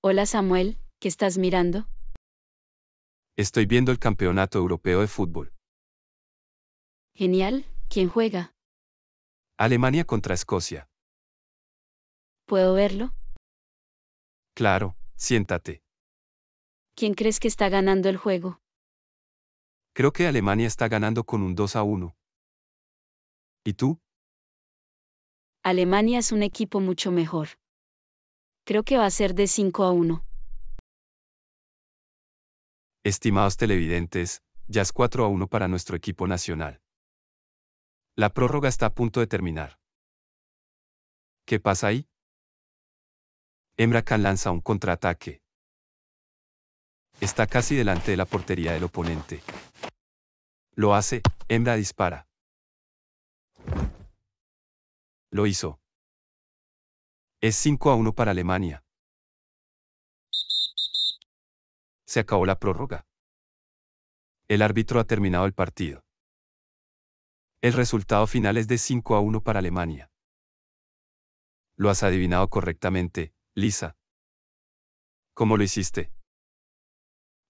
Hola Samuel, ¿qué estás mirando? Estoy viendo el Campeonato Europeo de Fútbol. Genial, ¿quién juega? Alemania contra Escocia. ¿Puedo verlo? Claro, siéntate. ¿Quién crees que está ganando el juego? Creo que Alemania está ganando con un 2 a 1. ¿Y tú? Alemania es un equipo mucho mejor. Creo que va a ser de 5 a 1. Estimados televidentes, ya es 4 a 1 para nuestro equipo nacional. La prórroga está a punto de terminar. ¿Qué pasa ahí? Embracan lanza un contraataque. Está casi delante de la portería del oponente. Lo hace, Hembra dispara. Lo hizo. Es 5 a 1 para Alemania. Se acabó la prórroga. El árbitro ha terminado el partido. El resultado final es de 5 a 1 para Alemania. Lo has adivinado correctamente, Lisa. ¿Cómo lo hiciste?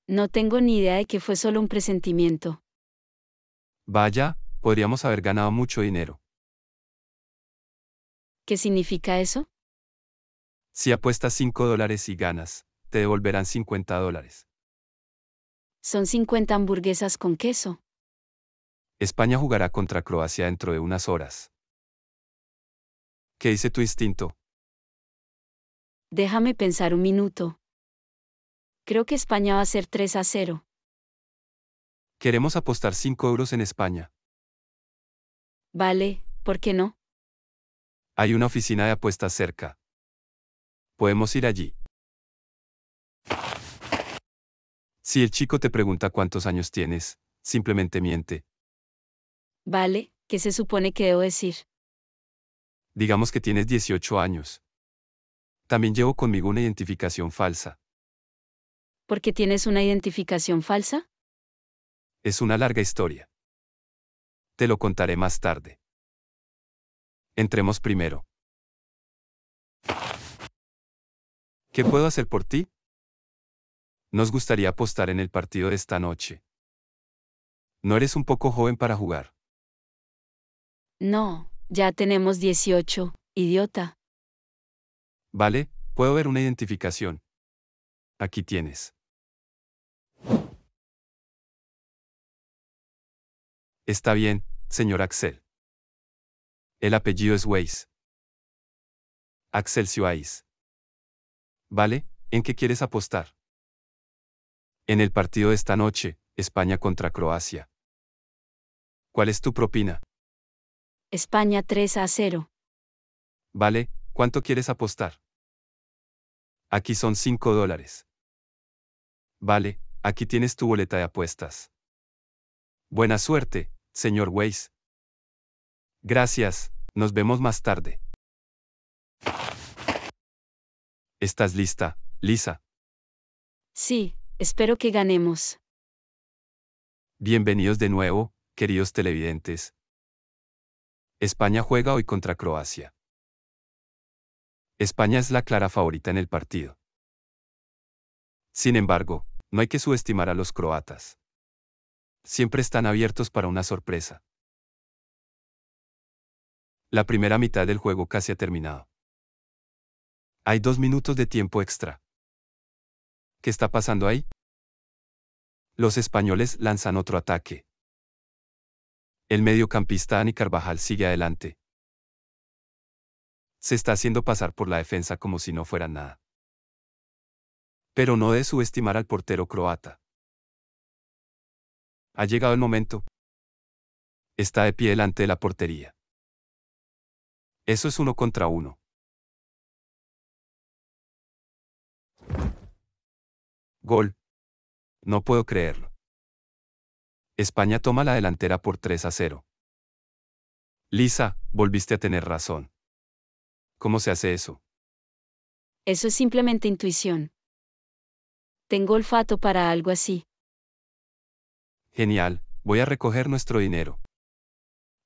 No tengo ni idea de que fue solo un presentimiento. Vaya, podríamos haber ganado mucho dinero. ¿Qué significa eso? Si apuestas 5 dólares y ganas, te devolverán 50 dólares. Son 50 hamburguesas con queso. España jugará contra Croacia dentro de unas horas. ¿Qué dice tu instinto? Déjame pensar un minuto. Creo que España va a ser 3 a 0. Queremos apostar 5 euros en España. Vale, ¿por qué no? Hay una oficina de apuestas cerca. Podemos ir allí. Si el chico te pregunta cuántos años tienes, simplemente miente. Vale, ¿qué se supone que debo decir? Digamos que tienes 18 años. También llevo conmigo una identificación falsa. ¿Por qué tienes una identificación falsa? Es una larga historia. Te lo contaré más tarde. Entremos primero. ¿Qué puedo hacer por ti? Nos gustaría apostar en el partido de esta noche. ¿No eres un poco joven para jugar? No, ya tenemos 18, idiota. Vale, puedo ver una identificación. Aquí tienes. Está bien, señor Axel. El apellido es Weiss. Axel Weiss. ¿Vale? ¿En qué quieres apostar? En el partido de esta noche, España contra Croacia. ¿Cuál es tu propina? España 3 a 0. Vale, ¿cuánto quieres apostar? Aquí son 5 dólares. Vale, aquí tienes tu boleta de apuestas. Buena suerte, señor Weiss. Gracias, nos vemos más tarde. ¿Estás lista, Lisa? Sí, espero que ganemos. Bienvenidos de nuevo, queridos televidentes. España juega hoy contra Croacia. España es la clara favorita en el partido. Sin embargo, no hay que subestimar a los croatas. Siempre están abiertos para una sorpresa. La primera mitad del juego casi ha terminado. Hay dos minutos de tiempo extra. ¿Qué está pasando ahí? Los españoles lanzan otro ataque. El mediocampista Dani Carvajal sigue adelante. Se está haciendo pasar por la defensa como si no fuera nada. Pero no de subestimar al portero croata. Ha llegado el momento. Está de pie delante de la portería. Eso es uno contra uno. Gol. No puedo creerlo. España toma la delantera por 3 a 0. Lisa, volviste a tener razón. ¿Cómo se hace eso? Eso es simplemente intuición. Tengo olfato para algo así. Genial, voy a recoger nuestro dinero.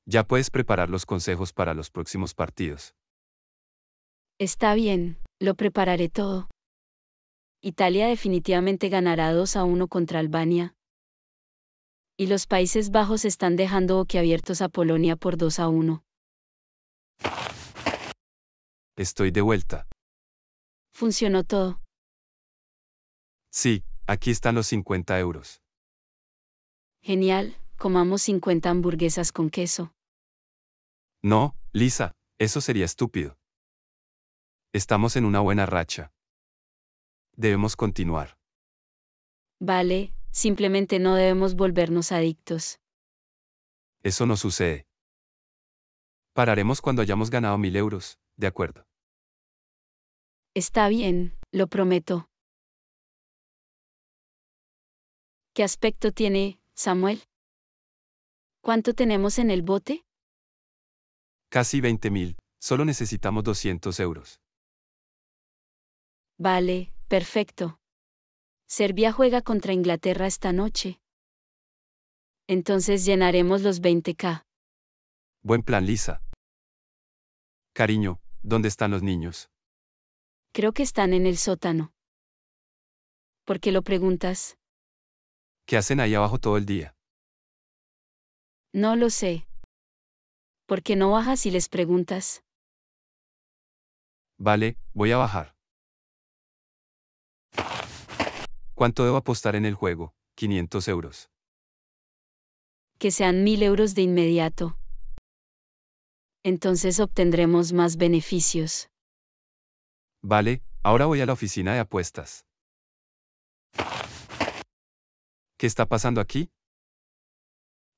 Ya puedes preparar los consejos para los próximos partidos. Está bien, lo prepararé todo. Italia definitivamente ganará 2 a 1 contra Albania. Y los Países Bajos están dejando boquiabiertos a Polonia por 2 a 1. Estoy de vuelta. Funcionó todo. Sí, aquí están los 50 euros. Genial, comamos 50 hamburguesas con queso. No, Lisa, eso sería estúpido. Estamos en una buena racha debemos continuar. Vale, simplemente no debemos volvernos adictos. Eso no sucede. Pararemos cuando hayamos ganado mil euros, ¿de acuerdo? Está bien, lo prometo. ¿Qué aspecto tiene, Samuel? ¿Cuánto tenemos en el bote? Casi 20.000. mil, solo necesitamos 200 euros. Vale, Perfecto. Serbia juega contra Inglaterra esta noche. Entonces llenaremos los 20k. Buen plan, Lisa. Cariño, ¿dónde están los niños? Creo que están en el sótano. ¿Por qué lo preguntas? ¿Qué hacen ahí abajo todo el día? No lo sé. ¿Por qué no bajas y les preguntas? Vale, voy a bajar. ¿Cuánto debo apostar en el juego? 500 euros. Que sean 1000 euros de inmediato. Entonces obtendremos más beneficios. Vale, ahora voy a la oficina de apuestas. ¿Qué está pasando aquí?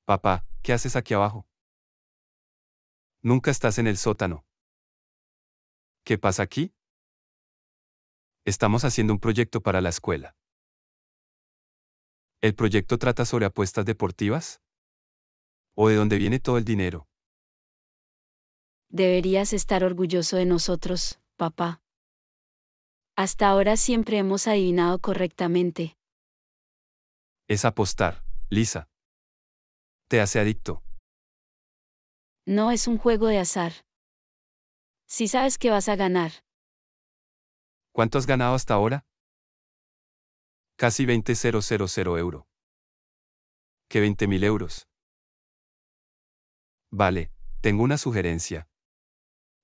Papá, ¿qué haces aquí abajo? Nunca estás en el sótano. ¿Qué pasa aquí? Estamos haciendo un proyecto para la escuela. ¿El proyecto trata sobre apuestas deportivas? ¿O de dónde viene todo el dinero? Deberías estar orgulloso de nosotros, papá. Hasta ahora siempre hemos adivinado correctamente. Es apostar, Lisa. Te hace adicto. No es un juego de azar. Si sabes que vas a ganar. ¿Cuánto has ganado hasta ahora? Casi 20.000 euro. Que 20.000 euros. Vale, tengo una sugerencia.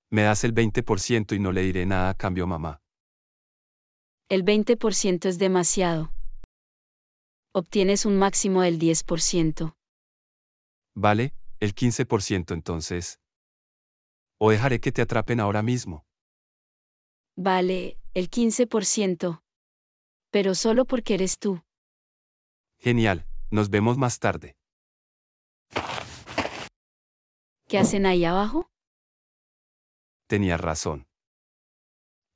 Me das el 20% y no le diré nada a cambio, mamá. El 20% es demasiado. Obtienes un máximo del 10%. Vale, el 15% entonces. O dejaré que te atrapen ahora mismo. Vale, el 15% pero solo porque eres tú. Genial, nos vemos más tarde. ¿Qué hacen ahí abajo? Tenía razón.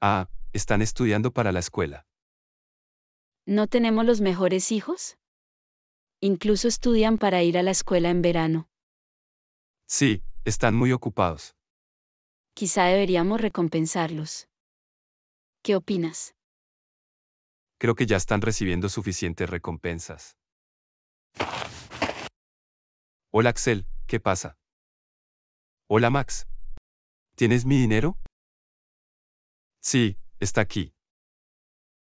Ah, están estudiando para la escuela. ¿No tenemos los mejores hijos? Incluso estudian para ir a la escuela en verano. Sí, están muy ocupados. Quizá deberíamos recompensarlos. ¿Qué opinas? creo que ya están recibiendo suficientes recompensas. Hola Axel, ¿qué pasa? Hola Max. ¿Tienes mi dinero? Sí, está aquí.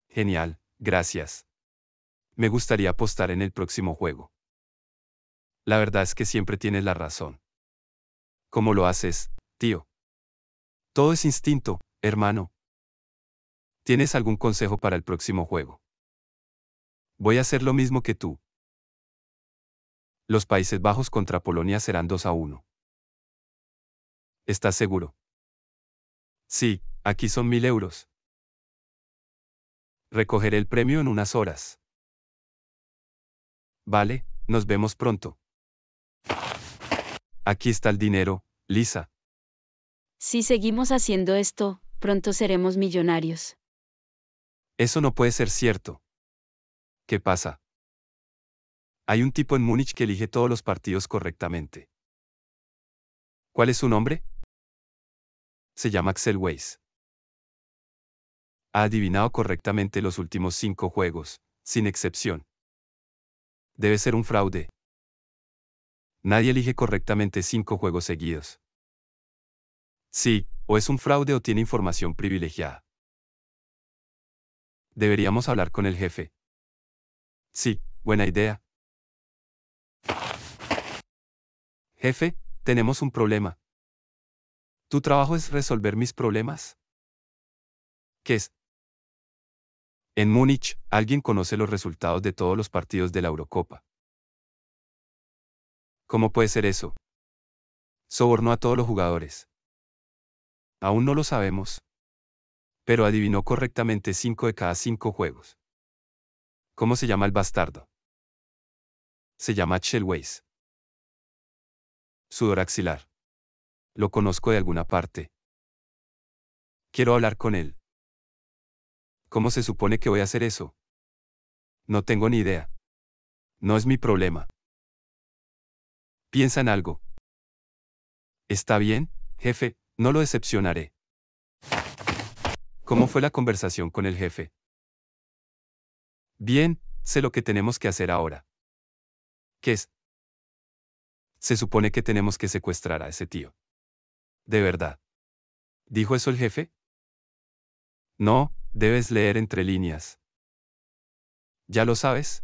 Genial, gracias. Me gustaría apostar en el próximo juego. La verdad es que siempre tienes la razón. ¿Cómo lo haces, tío? Todo es instinto, hermano. ¿Tienes algún consejo para el próximo juego? Voy a hacer lo mismo que tú. Los Países Bajos contra Polonia serán 2 a 1. ¿Estás seguro? Sí, aquí son mil euros. Recogeré el premio en unas horas. Vale, nos vemos pronto. Aquí está el dinero, Lisa. Si seguimos haciendo esto, pronto seremos millonarios. Eso no puede ser cierto. ¿Qué pasa? Hay un tipo en Múnich que elige todos los partidos correctamente. ¿Cuál es su nombre? Se llama Axel Weiss. Ha adivinado correctamente los últimos cinco juegos, sin excepción. Debe ser un fraude. Nadie elige correctamente cinco juegos seguidos. Sí, o es un fraude o tiene información privilegiada. Deberíamos hablar con el jefe. Sí, buena idea. Jefe, tenemos un problema. ¿Tu trabajo es resolver mis problemas? ¿Qué es? En Múnich, alguien conoce los resultados de todos los partidos de la Eurocopa. ¿Cómo puede ser eso? Sobornó a todos los jugadores. Aún no lo sabemos pero adivinó correctamente cinco de cada cinco juegos. ¿Cómo se llama el bastardo? Se llama Shellways. Sudor axilar. Lo conozco de alguna parte. Quiero hablar con él. ¿Cómo se supone que voy a hacer eso? No tengo ni idea. No es mi problema. Piensa en algo. Está bien, jefe, no lo decepcionaré. ¿Cómo fue la conversación con el jefe? Bien, sé lo que tenemos que hacer ahora. ¿Qué es? Se supone que tenemos que secuestrar a ese tío. ¿De verdad? ¿Dijo eso el jefe? No, debes leer entre líneas. ¿Ya lo sabes?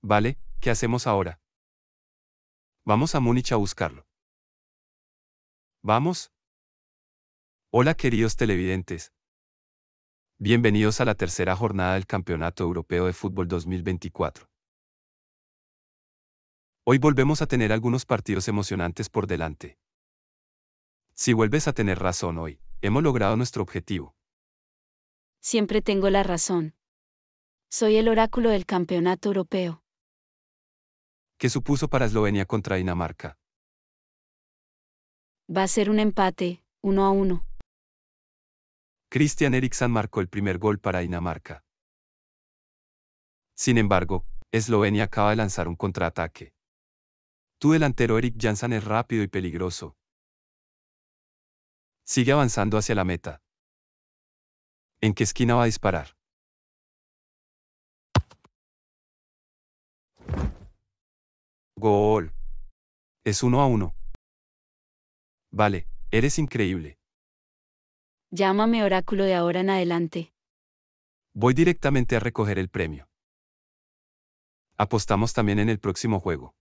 Vale, ¿qué hacemos ahora? Vamos a Múnich a buscarlo. Vamos, Hola queridos televidentes. Bienvenidos a la tercera jornada del Campeonato Europeo de Fútbol 2024. Hoy volvemos a tener algunos partidos emocionantes por delante. Si vuelves a tener razón hoy, hemos logrado nuestro objetivo. Siempre tengo la razón. Soy el oráculo del Campeonato Europeo. ¿Qué supuso para Eslovenia contra Dinamarca? Va a ser un empate, uno a uno. Christian Eriksen marcó el primer gol para Dinamarca. Sin embargo, Eslovenia acaba de lanzar un contraataque. Tu delantero Erik Janssen es rápido y peligroso. Sigue avanzando hacia la meta. ¿En qué esquina va a disparar? Gol. Es uno a uno. Vale, eres increíble. Llámame oráculo de ahora en adelante. Voy directamente a recoger el premio. Apostamos también en el próximo juego.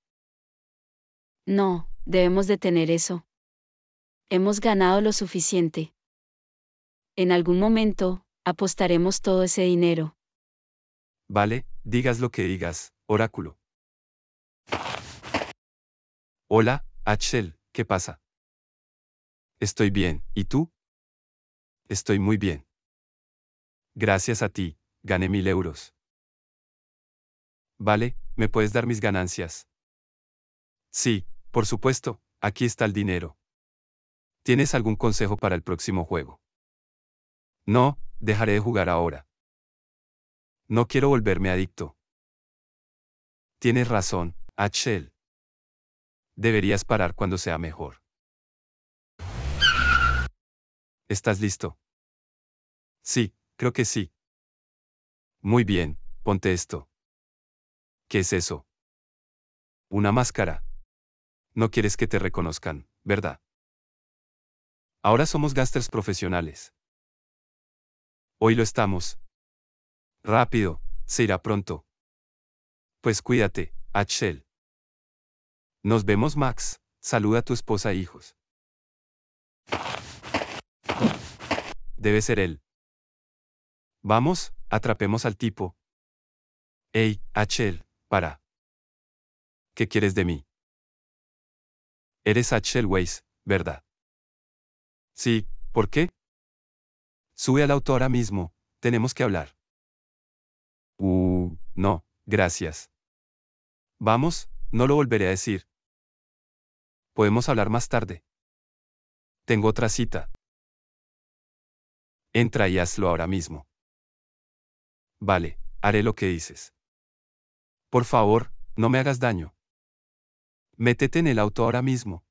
No, debemos detener eso. Hemos ganado lo suficiente. En algún momento, apostaremos todo ese dinero. Vale, digas lo que digas, oráculo. Hola, Hachel, ¿qué pasa? Estoy bien, ¿y tú? Estoy muy bien. Gracias a ti, gané mil euros. Vale, ¿me puedes dar mis ganancias? Sí, por supuesto, aquí está el dinero. ¿Tienes algún consejo para el próximo juego? No, dejaré de jugar ahora. No quiero volverme adicto. Tienes razón, H.L. Deberías parar cuando sea mejor. ¿Estás listo? Sí, creo que sí. Muy bien, ponte esto. ¿Qué es eso? Una máscara. No quieres que te reconozcan, ¿verdad? Ahora somos gasters profesionales. Hoy lo estamos. Rápido, se irá pronto. Pues cuídate, Achel. Nos vemos, Max. Saluda a tu esposa e hijos. debe ser él. Vamos, atrapemos al tipo. Hey, HL, para. ¿Qué quieres de mí? Eres HL Weiss, ¿verdad? Sí, ¿por qué? Sube al auto ahora mismo, tenemos que hablar. Uh, no, gracias. Vamos, no lo volveré a decir. Podemos hablar más tarde. Tengo otra cita. Entra y hazlo ahora mismo. Vale, haré lo que dices. Por favor, no me hagas daño. Métete en el auto ahora mismo.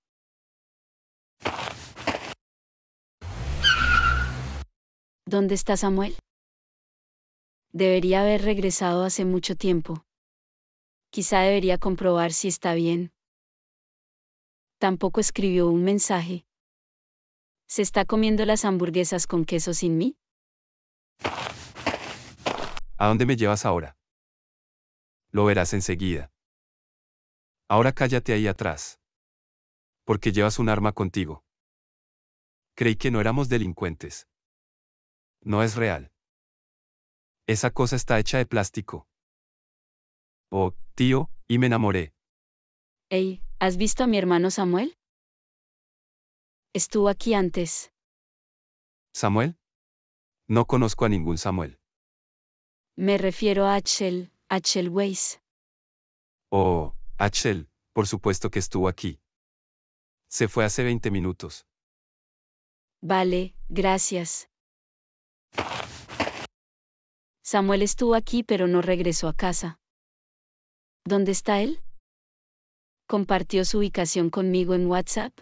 ¿Dónde está Samuel? Debería haber regresado hace mucho tiempo. Quizá debería comprobar si está bien. Tampoco escribió un mensaje. ¿Se está comiendo las hamburguesas con queso sin mí? ¿A dónde me llevas ahora? Lo verás enseguida. Ahora cállate ahí atrás. Porque llevas un arma contigo. Creí que no éramos delincuentes. No es real. Esa cosa está hecha de plástico. Oh, tío, y me enamoré. Ey, ¿has visto a mi hermano Samuel? estuvo aquí antes. ¿Samuel? No conozco a ningún Samuel. Me refiero a Achel, Achel Weiss. Oh, Achel, por supuesto que estuvo aquí. Se fue hace 20 minutos. Vale, gracias. Samuel estuvo aquí pero no regresó a casa. ¿Dónde está él? Compartió su ubicación conmigo en WhatsApp.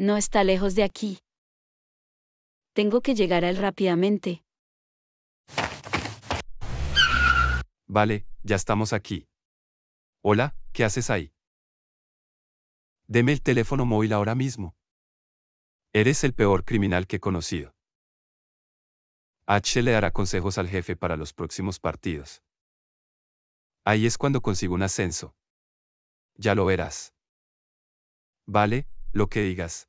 No está lejos de aquí. Tengo que llegar a él rápidamente. Vale, ya estamos aquí. Hola, ¿qué haces ahí? Deme el teléfono móvil ahora mismo. Eres el peor criminal que he conocido. H le dará consejos al jefe para los próximos partidos. Ahí es cuando consigo un ascenso. Ya lo verás. Vale, lo que digas.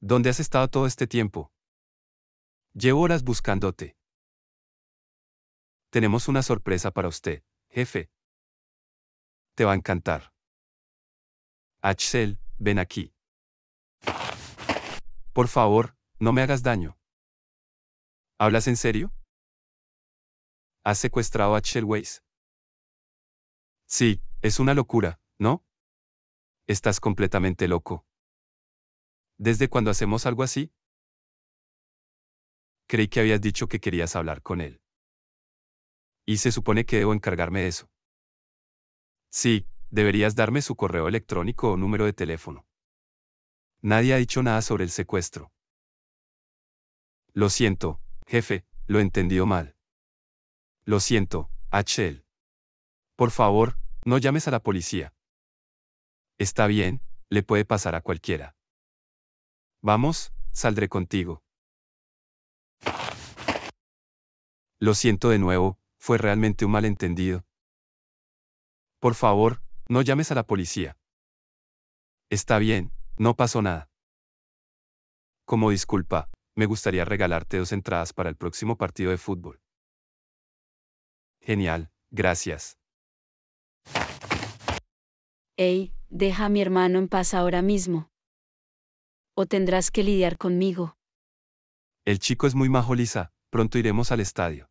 ¿Dónde has estado todo este tiempo? Llevo horas buscándote. Tenemos una sorpresa para usted, jefe. Te va a encantar. Axel, ven aquí. Por favor, no me hagas daño. ¿Hablas en serio? ¿Has secuestrado a Axel Weiss? Sí, es una locura, ¿no? Estás completamente loco. ¿Desde cuándo hacemos algo así? Creí que habías dicho que querías hablar con él. Y se supone que debo encargarme de eso. Sí, deberías darme su correo electrónico o número de teléfono. Nadie ha dicho nada sobre el secuestro. Lo siento, jefe, lo entendió mal. Lo siento, HL. Por favor, no llames a la policía. Está bien, le puede pasar a cualquiera. Vamos, saldré contigo. Lo siento de nuevo, fue realmente un malentendido. Por favor, no llames a la policía. Está bien, no pasó nada. Como disculpa, me gustaría regalarte dos entradas para el próximo partido de fútbol. Genial, gracias. Hey, deja a mi hermano en paz ahora mismo. O tendrás que lidiar conmigo. El chico es muy majo, Lisa. Pronto iremos al estadio.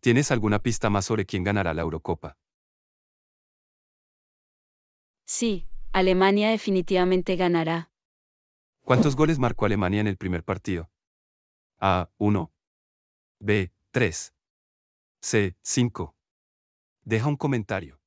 ¿Tienes alguna pista más sobre quién ganará la Eurocopa? Sí, Alemania definitivamente ganará. ¿Cuántos goles marcó Alemania en el primer partido? A. 1. B. 3. C. 5. Deja un comentario.